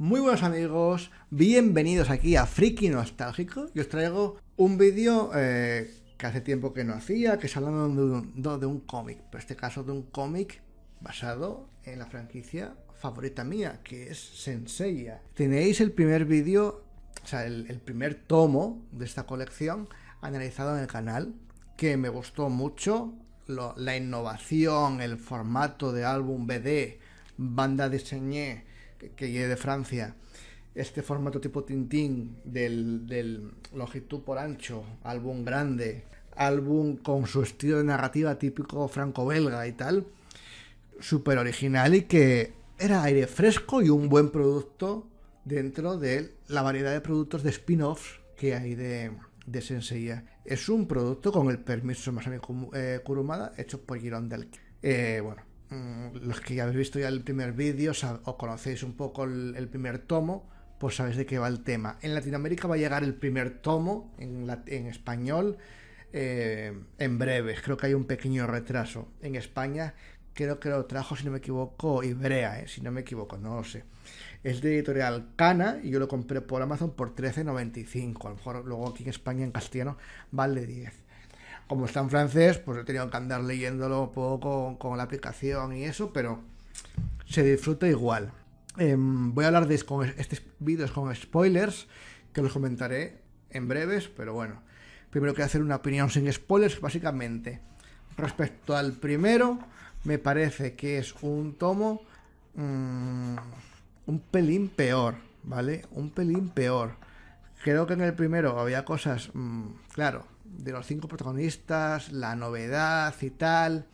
Muy buenos amigos, bienvenidos aquí a Friki Nostálgico. y os traigo un vídeo eh, que hace tiempo que no hacía, que es hablando de un, cómic, pero en este caso de un cómic basado en la franquicia favorita mía, que es Senseiya. Tenéis el primer vídeo, o sea, el, el primer tomo de esta colección analizado en el canal, que me gustó mucho, la innovación, el formato de álbum BD, banda diseñé, que llegue de Francia este formato tipo Tintín del, longitud por ancho, álbum grande, álbum con su estilo de narrativa típico franco-belga y tal, súper original y que era aire fresco y un buen producto dentro de la variedad de productos de spin-offs que hay de, de Senseiya. Es un producto con el permiso de Masami eh, Kurumada hecho por Giron Delk. Eh, bueno, Mm, los que ya habéis visto ya el primer vídeo o conocéis un poco el, primer tomo, pues sabéis de qué va el tema. En Latinoamérica va a llegar el primer tomo en, español eh, en breve. Creo que hay un pequeño retraso. En España creo que lo trajo, si no me equivoco, Ibrea, eh, si no me equivoco, no lo sé. Es de editorial Cana y yo lo compré por Amazon por 13.95. A lo mejor luego aquí en España en castellano vale 10 como está en francés, pues he tenido que andar leyéndolo un poco con, la aplicación y eso, pero se disfruta igual. Em, voy a hablar de estos vídeos con spoilers, que los comentaré en breves, pero bueno. Primero quiero hacer una opinión sin spoilers, básicamente. Respecto al primero, me parece que es un tomo mm, un pelín peor, ¿vale? Un pelín peor. Creo que en el primero había cosas, mm, claro, de los cinco protagonistas, la novedad y tal,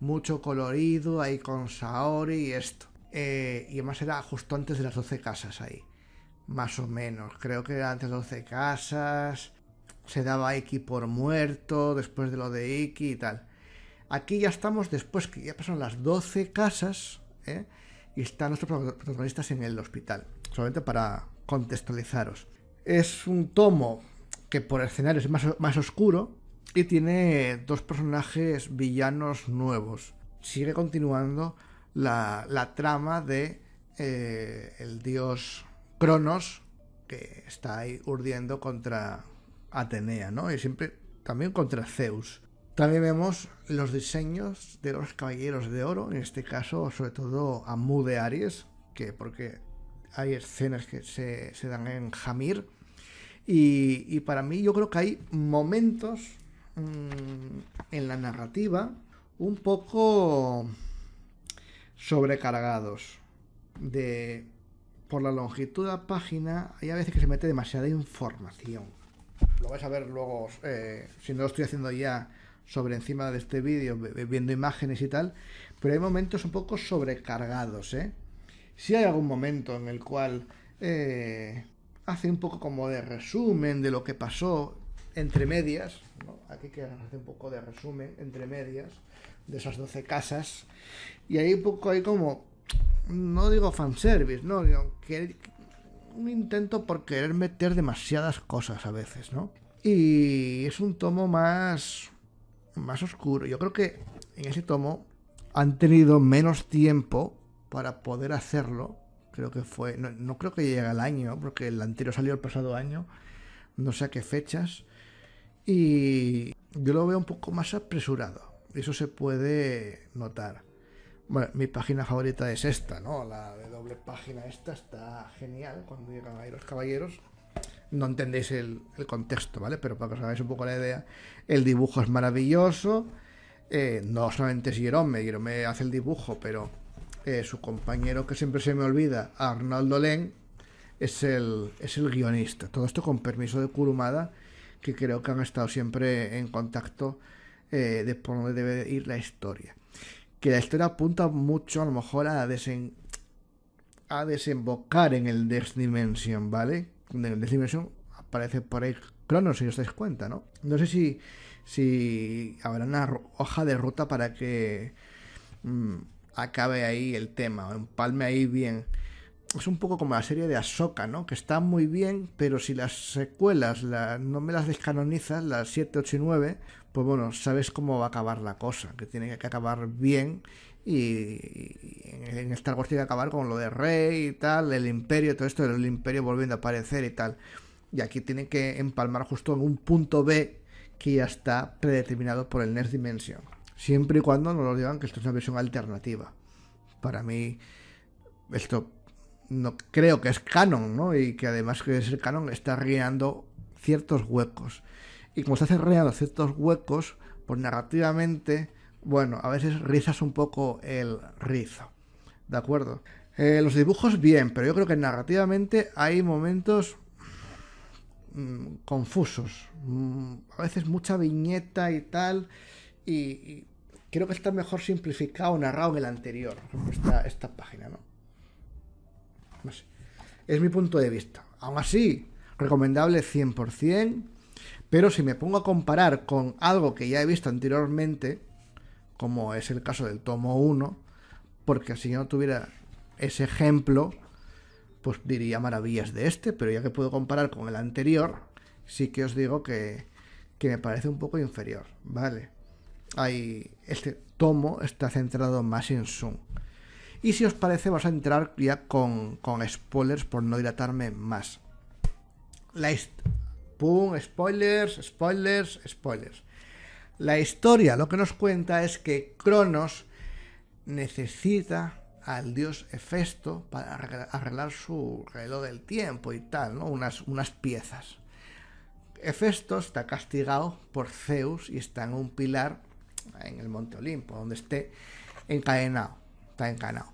mucho colorido ahí con Saori y esto. Eh, y además era justo antes de las 12 casas ahí, más o menos. Creo que era antes de las 12 casas, se daba a Iki por muerto después de lo de Iki y tal. Aquí ya estamos después que ya pasaron las 12 casas ¿eh? y están nuestros protagonistas en el hospital. Solamente para contextualizaros. Es un tomo que por escenario es más, oscuro y tiene dos personajes villanos nuevos. Sigue continuando la, trama de eh, el dios Cronos que está ahí urdiendo contra Atenea, ¿no? Y siempre también contra Zeus. También vemos los diseños de los caballeros de oro, en este caso sobre todo Mu de Aries, que porque hay escenas que se, se dan en Jamir. Y, para mí yo creo que hay momentos mm, en la narrativa un poco sobrecargados de por la longitud de la página hay a veces que se mete demasiada información lo vais a ver luego eh, si no lo estoy haciendo ya sobre encima de este vídeo viendo imágenes y tal pero hay momentos un poco sobrecargados ¿eh? si hay algún momento en el cual eh, hace un poco como de resumen de lo que pasó entre medias, ¿no? aquí que hace un poco de resumen entre medias de esas 12 casas, y ahí un poco hay como, no digo fanservice, no, digo, un intento por querer meter demasiadas cosas a veces, ¿no? Y es un tomo más, más oscuro. Yo creo que en ese tomo han tenido menos tiempo para poder hacerlo creo que fue, no, creo que llegue al año, porque el anterior salió el pasado año, no sé a qué fechas, y yo lo veo un poco más apresurado, eso se puede notar. Bueno, mi página favorita es esta, ¿no? La de doble página esta está genial cuando llegan ahí los caballeros. No entendéis el, contexto, ¿vale? Pero para que os hagáis un poco la idea, el dibujo es maravilloso. Eh, no solamente es Jerome, Jerome hace el dibujo, pero eh, su compañero que siempre se me olvida, Arnaldo Len, es el, es el guionista. Todo esto con permiso de Kurumada, que creo que han estado siempre en contacto eh, de por dónde debe ir la historia. Que la historia apunta mucho a lo mejor a, desen, a desembocar en el Death Dimension, ¿vale? En el Death Dimension aparece por ahí Cronos, si os dais cuenta, ¿no? No sé si, si habrá una hoja de ruta para que... Mm, acabe ahí el tema, empalme ahí bien. Es un poco como la serie de Ahsoka, ¿no? Que está muy bien, pero si las secuelas no me las descanonizas, las 7, 8 y 9, pues bueno, sabes cómo va a acabar la cosa, que tiene que acabar bien y en Star Wars tiene que acabar con lo de Rey y tal, el imperio, todo esto, el imperio volviendo a aparecer y tal. Y aquí tiene que empalmar justo en un punto B que ya está predeterminado por el Next Dimension. Siempre y cuando nos lo digan que esto es una versión alternativa. Para mí, esto no creo que es canon, ¿no? Y que además que es el canon está rellenando ciertos huecos. Y como está rellenando ciertos huecos, pues narrativamente, bueno, a veces rizas un poco el rizo. ¿De acuerdo? Eh, los dibujos bien, pero yo creo que narrativamente hay momentos mm, confusos. Mm, a veces mucha viñeta y tal y, creo que está mejor simplificado, narrado que el anterior, esta, esta página, ¿no? Es mi punto de vista. Aún así, recomendable 100%, pero si me pongo a comparar con algo que ya he visto anteriormente, como es el caso del tomo 1, porque si yo no tuviera ese ejemplo, pues diría maravillas de este, pero ya que puedo comparar con el anterior, sí que os digo que, que me parece un poco inferior, ¿vale? hay, este tomo está centrado más en Zoom. Y si os parece, vamos a entrar ya con, spoilers por no dilatarme más. La Pum, spoilers, spoilers, spoilers. La historia lo que nos cuenta es que Cronos necesita al dios Hefesto para arreglar su reloj del tiempo y tal, ¿no? Unas, unas piezas. Hefesto está castigado por Zeus y está en un pilar en el Monte Olimpo, donde esté encadenado, está encadenado.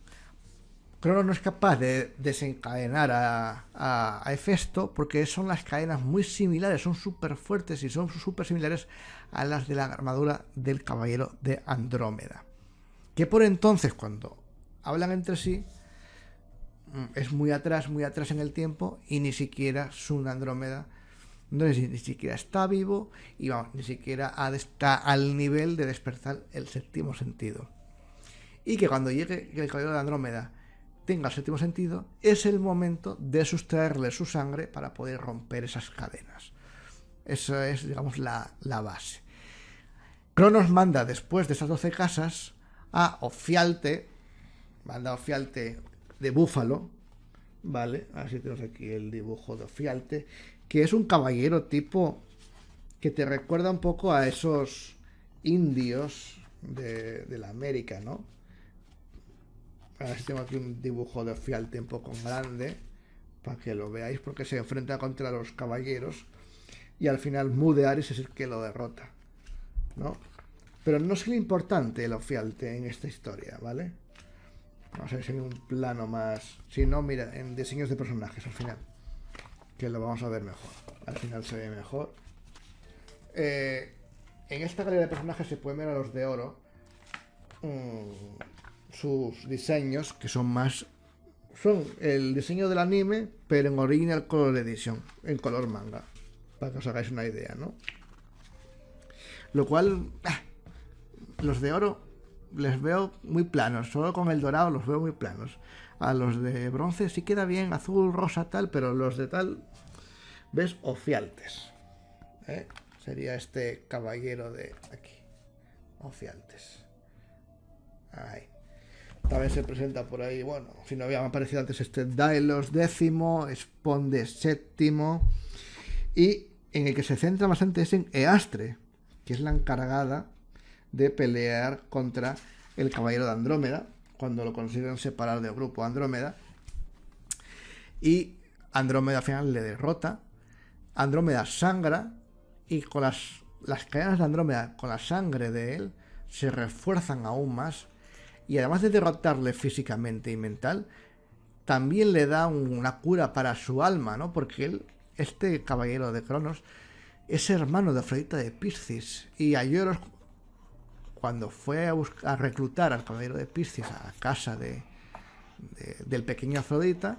Cronos no es capaz de desencadenar a, a, Hefesto porque son las cadenas muy similares, son súper fuertes y son súper similares a las de la armadura del caballero de Andrómeda. Que por entonces, cuando hablan entre sí, mm, es muy atrás, muy atrás en el tiempo y ni siquiera es una Andrómeda no ni siquiera está vivo y ni siquiera está al nivel de despertar el séptimo sentido. Y que cuando llegue el caballero de Andrómeda tenga el séptimo sentido, es el momento de sustraerle su sangre para poder romper esas cadenas. Eso es, digamos, la, la base. Cronos manda después de esas doce casas a Ofialte, manda a Ofialte de Búfalo, ¿vale? Así tenemos aquí el dibujo de Ofialte, que es un caballero tipo que te recuerda un poco a esos indios de, la América, ¿no? A ver si tengo aquí un dibujo de Fialte un poco grande para que lo veáis, porque se enfrenta contra los caballeros y al final Mudeares es el que lo derrota, ¿no? Pero no es lo importante el Ofialte en esta historia, ¿vale? Vamos a ver si hay un plano más. Si no, mira, en diseños de personajes al final que lo vamos a ver mejor. Al final se ve mejor. Eh, en esta galería de personajes se pueden ver a los de oro mm, sus diseños, que son más... Son el diseño del anime, pero en Original Color Edition, en color manga. Para que os hagáis una idea, ¿no? Lo cual... Ah, los de oro les veo muy planos. Solo con el dorado los veo muy planos. A los de bronce sí queda bien, azul, rosa, tal, pero los de tal ¿Ves? Ofialtes. ¿eh? Sería este caballero de aquí. Ofialtes. Ahí. También se presenta por ahí, bueno, si no había aparecido antes este Daelos décimo, Esponde séptimo, y en el que se centra bastante es en Eastre, que es la encargada de pelear contra el caballero de Andrómeda, cuando lo consiguen separar del grupo Andrómeda. Y Andrómeda al final le derrota Andrómeda sangra y con las, las cadenas de Andrómeda, con la sangre de él, se refuerzan aún más y además de derrotarle físicamente y mental, también le da una cura para su alma, ¿no? Porque él, este caballero de Cronos, es hermano de Afrodita de Piscis y a cuando fue a, buscar, reclutar al caballero de Piscis a casa de, del pequeño Afrodita,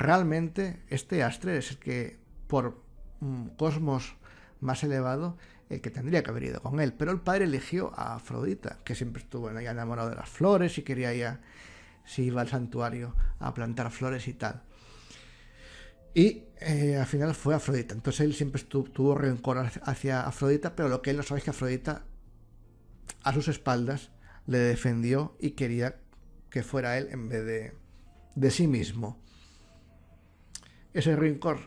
realmente este astre es el que por un cosmos más elevado el eh, que tendría que haber ido con él. Pero el padre eligió a Afrodita, que siempre estuvo enamorado de las flores y quería ya, si iba al santuario a plantar flores y tal. Y eh, al final fue Afrodita. Entonces él siempre tuvo rencor hacia Afrodita, pero lo que él no sabe es que Afrodita a sus espaldas le defendió y quería que fuera él en vez de, de sí mismo ese rencor,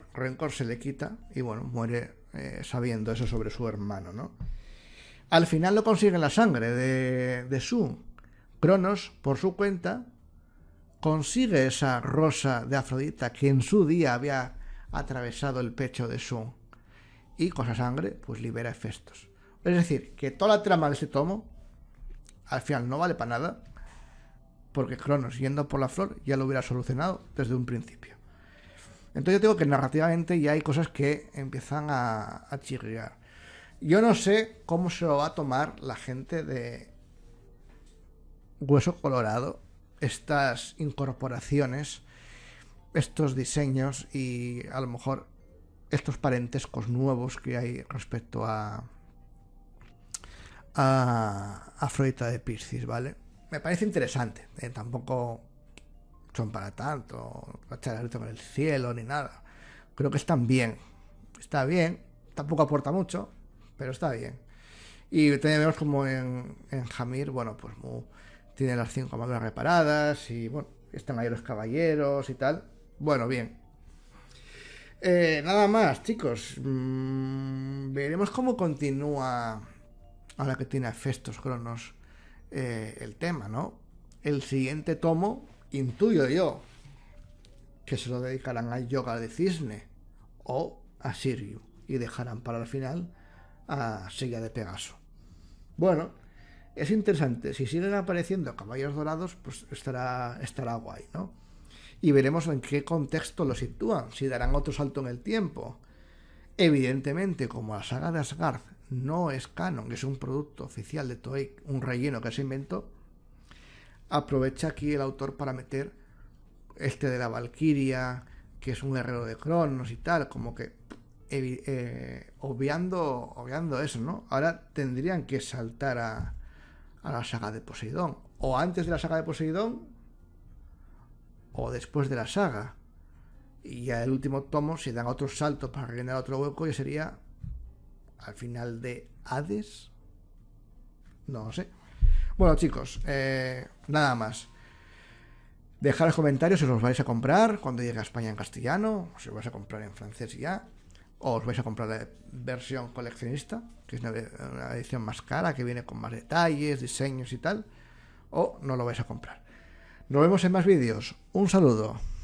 se le quita y bueno, muere eh, sabiendo eso sobre su hermano, ¿no? Al final lo consigue la sangre de, de Cronos, por su cuenta, consigue esa rosa de Afrodita que en su día había atravesado el pecho de Sun. Y con esa sangre, pues libera efectos. Es decir, que toda la trama de ese tomo, al final no vale para nada, porque Cronos, yendo por la flor, ya lo hubiera solucionado desde un principio. Entonces yo digo que narrativamente ya hay cosas que empiezan a, chirriar. Yo no sé cómo se lo va a tomar la gente de Hueso Colorado, estas incorporaciones, estos diseños y a lo mejor estos parentescos nuevos que hay respecto a a, de Piscis, ¿vale? Me parece interesante, ¿eh? tampoco son para tanto, no con el cielo ni nada. Creo que están bien. Está bien, tampoco aporta mucho, pero está bien. Y tenemos como en, en bueno, pues tiene las cinco armaduras reparadas y bueno, están ahí los caballeros y tal. Bueno, bien. Eh, nada más, chicos. Mm, veremos cómo continúa ahora que tiene efectos Cronos eh, el tema, ¿no? El siguiente tomo intuyo yo que se lo dedicarán al Yoga de Cisne o a sirio y dejarán para el final a Silla de Pegaso. Bueno, es interesante. Si siguen apareciendo caballos dorados, pues estará, estará guay, ¿no? Y veremos en qué contexto lo sitúan, si darán otro salto en el tiempo. Evidentemente, como la saga de Asgard no es canon, es un producto oficial de Toei, un relleno que se inventó, aprovecha aquí el autor para meter este de la Valquiria, que es un guerrero de Cronos y tal, como que eh, obviando, obviando eso, ¿no? Ahora tendrían que saltar a, la saga de Poseidón, o antes de la saga de Poseidón, o después de la saga. Y ya el último tomo, si dan otro salto para rellenar otro hueco, y sería al final de Hades. No lo sé. Bueno, chicos, eh, nada más. Dejad los comentarios si os vais a comprar cuando llegue a España en castellano, si os vais a comprar en francés ya, o os vais a comprar la versión coleccionista, que es una edición más cara, que viene con más detalles, diseños y tal, o no lo vais a comprar. Nos vemos en más vídeos. Un saludo.